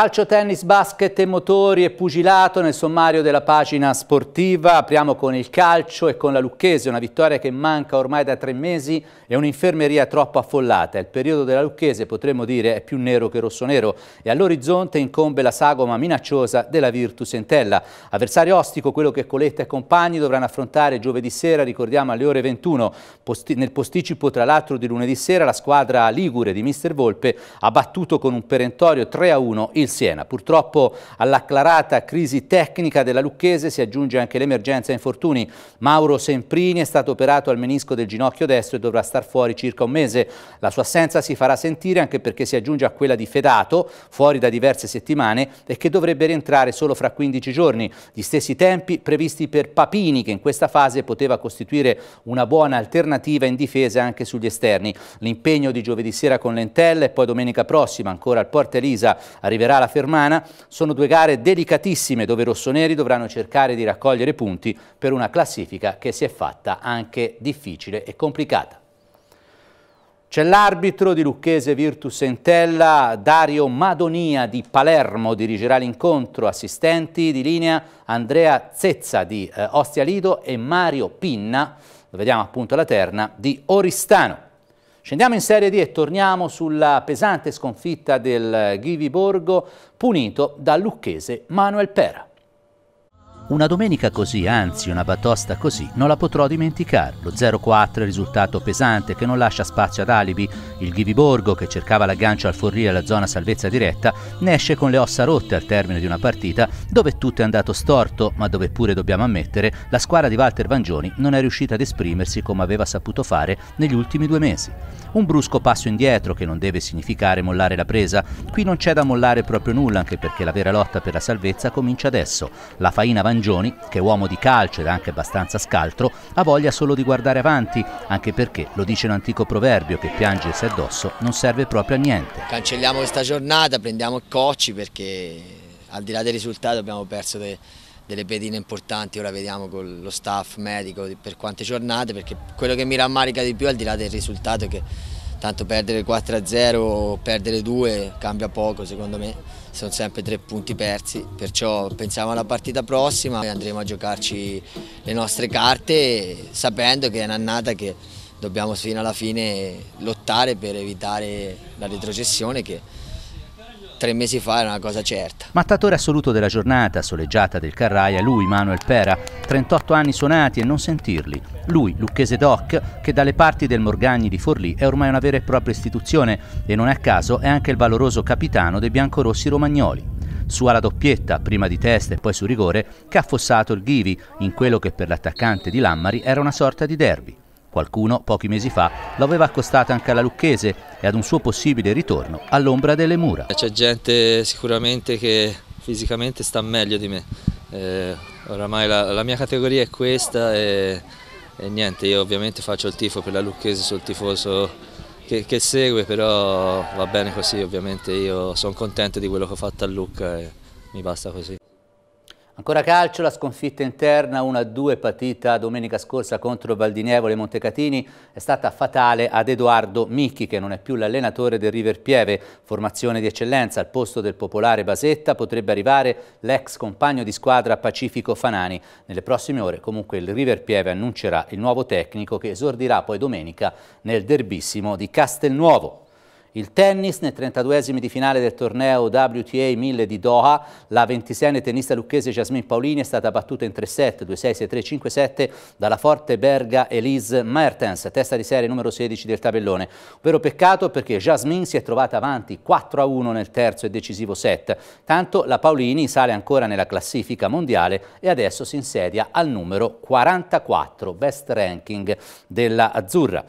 Calcio, tennis, basket e motori e pugilato nel sommario della pagina sportiva. Apriamo con il calcio e con la Lucchese, una vittoria che manca ormai da tre mesi e un'infermeria troppo affollata. Il periodo della Lucchese, potremmo dire, è più nero che rosso-nero e all'orizzonte incombe la sagoma minacciosa della Virtus Entella. Avversario ostico, quello che Coletta e compagni dovranno affrontare giovedì sera, ricordiamo alle ore 21. Posti nel posticipo, tra l'altro, di lunedì sera, la squadra Ligure di Mister Volpe ha battuto con un perentorio 3-1 il il Siena. Purtroppo all'acclarata crisi tecnica della Lucchese si aggiunge anche l'emergenza infortuni. Mauro Semprini è stato operato al menisco del ginocchio destro e dovrà star fuori circa un mese. La sua assenza si farà sentire anche perché si aggiunge a quella di Fedato, fuori da diverse settimane e che dovrebbe rientrare solo fra 15 giorni. Gli stessi tempi previsti per Papini che in questa fase poteva costituire una buona alternativa in difesa anche sugli esterni. L'impegno di giovedì sera con Lentella e poi domenica prossima ancora al Porta Elisa arriverà gara fermana. Sono due gare delicatissime dove i rossoneri dovranno cercare di raccogliere punti per una classifica che si è fatta anche difficile e complicata. C'è l'arbitro di Lucchese Virtus Entella, Dario Madonia di Palermo dirigerà l'incontro, assistenti di linea Andrea Zezza di eh, Ostia Lido e Mario Pinna, lo vediamo appunto alla terna, di Oristano. Scendiamo in Serie D e torniamo sulla pesante sconfitta del Ghivi Borgo punito dal lucchese Manuel Pera. Una domenica così, anzi una batosta così, non la potrò dimenticare. Lo 0-4 risultato pesante che non lascia spazio ad alibi. Il Ghiviborgo, che cercava l'aggancio al forrire alla zona salvezza diretta, ne esce con le ossa rotte al termine di una partita dove tutto è andato storto, ma dove pure dobbiamo ammettere la squadra di Walter Vangioni non è riuscita ad esprimersi come aveva saputo fare negli ultimi due mesi. Un brusco passo indietro che non deve significare mollare la presa. Qui non c'è da mollare proprio nulla, anche perché la vera lotta per la salvezza comincia adesso. La faina Vangioni Mangioni, che è uomo di calcio ed anche abbastanza scaltro, ha voglia solo di guardare avanti, anche perché, lo dice l'antico proverbio, che se addosso non serve proprio a niente. Cancelliamo questa giornata, prendiamo il cocci perché al di là del risultato abbiamo perso de, delle pedine importanti, ora vediamo con lo staff medico per quante giornate, perché quello che mi rammarica di più al di là del risultato è che tanto perdere 4-0 o perdere 2 cambia poco secondo me sono sempre tre punti persi, perciò pensiamo alla partita prossima e andremo a giocarci le nostre carte sapendo che è un'annata che dobbiamo fino alla fine lottare per evitare la retrocessione che tre mesi fa è una cosa certa. Mattatore assoluto della giornata, soleggiata del Carraia, lui Manuel Pera, 38 anni suonati e non sentirli. Lui, lucchese doc, che dalle parti del Morgagni di Forlì è ormai una vera e propria istituzione e non a caso è anche il valoroso capitano dei biancorossi romagnoli su alla doppietta, prima di testa e poi su rigore, che ha affossato il Givi in quello che per l'attaccante di Lammari era una sorta di derby. Qualcuno, pochi mesi fa, l'aveva accostata anche alla Lucchese e ad un suo possibile ritorno all'ombra delle mura. C'è gente sicuramente che fisicamente sta meglio di me. Eh, oramai la, la, mia categoria è questa e, e, niente, io ovviamente faccio il tifo per la Lucchese sul tifoso che, che segue, però va bene così, ovviamente io sono contento di quello che ho fatto a Lucca e mi basta così. Ancora calcio, la sconfitta interna 1-2 patita domenica scorsa contro Valdinievole e Montecatini è stata fatale ad Edoardo Micchi che non è più l'allenatore del River Pieve, formazione di eccellenza al posto del popolare Basetta potrebbe arrivare l'ex compagno di squadra Pacifico Fanani. Nelle prossime ore comunque il River Pieve annuncerà il nuovo tecnico che esordirà poi domenica nel derbissimo di Castelnuovo. Il tennis nel 32esimo di finale del torneo WTA 1000 di Doha, la 26enne tennista lucchese Jasmine Paolini è stata battuta in 3 set, 2-6, 6-3, 5-7 dalla forte Berga Elise Mertens, testa di serie numero 16 del tabellone. vero peccato perché Jasmine si è trovata avanti 4-1 nel terzo e decisivo set. Tanto la Paolini sale ancora nella classifica mondiale e adesso si insedia al numero 44, best ranking della Azzurra.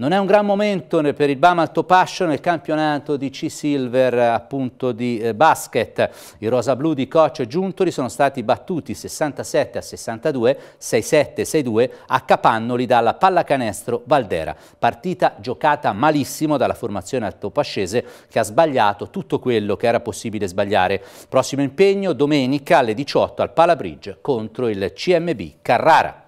Non è un gran momento per il Bam Altopascio nel campionato di C-Silver appunto di eh, basket. I rosa-blu di Coach Giuntoli sono stati battuti 67 a 62, 6-7, 6-2 a Capannoli dalla pallacanestro Valdera. Partita giocata malissimo dalla formazione altopascese che ha sbagliato tutto quello che era possibile sbagliare. Prossimo impegno domenica alle 18 al Palabridge contro il CMB Carrara.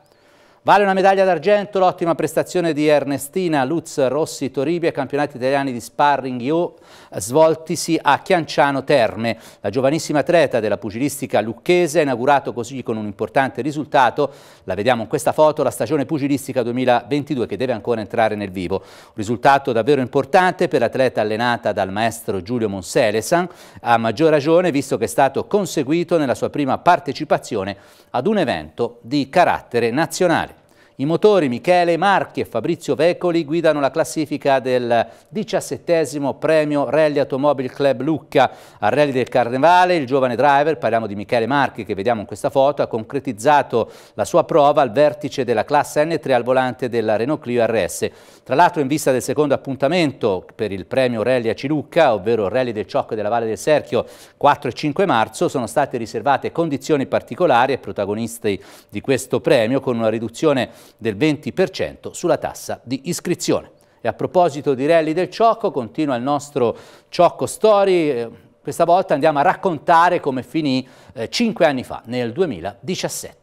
Vale una medaglia d'argento l'ottima prestazione di Ernestina Luz Rossi Toribia, ai campionati italiani di sparring IO svoltisi a Chianciano Terme. La giovanissima atleta della pugilistica lucchese ha inaugurato così con un importante risultato, la vediamo in questa foto, la stagione pugilistica 2022 che deve ancora entrare nel vivo. Un risultato davvero importante per l'atleta allenata dal maestro Giulio Monselesan, a maggior ragione visto che è stato conseguito nella sua prima partecipazione ad un evento di carattere nazionale. I motori Michele Marchi e Fabrizio Vecoli guidano la classifica del diciassettesimo premio Rally Automobile Club Lucca. A Rally del Carnevale il giovane driver, parliamo di Michele Marchi che vediamo in questa foto, ha concretizzato la sua prova al vertice della classe N3 al volante della Renault Clio RS. Tra l'altro in vista del secondo appuntamento per il premio Rally a Cilucca, ovvero Rally del Ciocco e della Valle del Serchio 4 e 5 marzo, sono state riservate condizioni particolari ai protagonisti di questo premio con una riduzione del 20% sulla tassa di iscrizione. E a proposito di Rally del Ciocco, continua il nostro Ciocco Story. Eh, questa volta andiamo a raccontare come finì eh, 5 anni fa, nel 2017.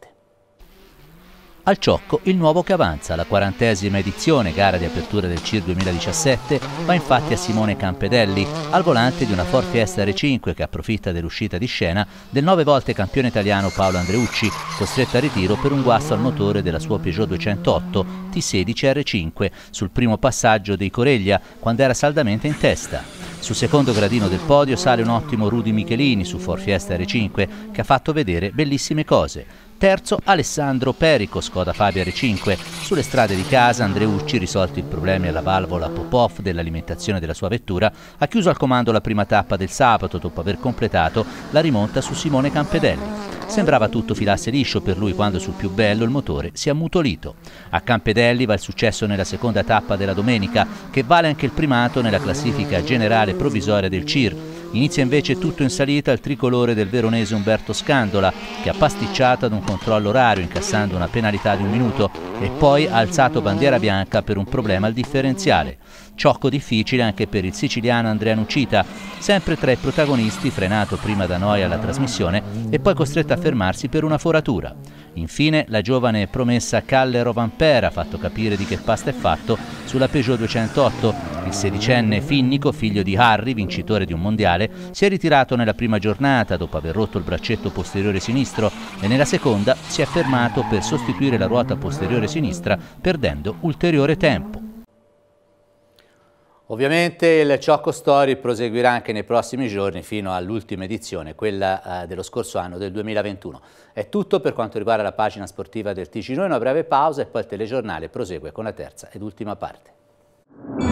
Al Ciocco il nuovo che avanza, la quarantesima edizione gara di apertura del CIR 2017 va infatti a Simone Campedelli, al volante di una Ford Fiesta R5 che approfitta dell'uscita di scena del nove volte campione italiano Paolo Andreucci, costretto a ritiro per un guasto al motore della sua Peugeot 208 T16 R5 sul primo passaggio dei Coreglia quando era saldamente in testa. Sul secondo gradino del podio sale un ottimo Rudy Michelini su Ford Fiesta R5 che ha fatto vedere bellissime cose. Terzo Alessandro Perico, Scoda Fabia R5. Sulle strade di casa Andreucci, risolti i problemi alla valvola pop-off dell'alimentazione della sua vettura, ha chiuso al comando la prima tappa del sabato dopo aver completato la rimonta su Simone Campedelli. Sembrava tutto filasse liscio per lui quando sul più bello il motore si è ammutolito. A Campedelli va il successo nella seconda tappa della domenica, che vale anche il primato nella classifica generale provvisoria del CIR. Inizia invece tutto in salita il tricolore del veronese Umberto Scandola, che ha pasticciato ad un controllo orario incassando una penalità di un minuto e poi ha alzato bandiera bianca per un problema al differenziale. Ciocco difficile anche per il siciliano Andrea Nucita, sempre tra i protagonisti frenato prima da noi alla trasmissione e poi costretto a fermarsi per una foratura. Infine la giovane promessa Callero Vampera ha fatto capire di che pasta è fatto sulla Peugeot 208. Il sedicenne Finnico, figlio di Harry, vincitore di un mondiale, si è ritirato nella prima giornata dopo aver rotto il braccetto posteriore sinistro e nella seconda si è fermato per sostituire la ruota posteriore sinistra perdendo ulteriore tempo. Ovviamente il Ciocco Story proseguirà anche nei prossimi giorni fino all'ultima edizione, quella eh, dello scorso anno, del 2021. È tutto per quanto riguarda la pagina sportiva del TG. Noi una breve pausa e poi il telegiornale prosegue con la terza ed ultima parte.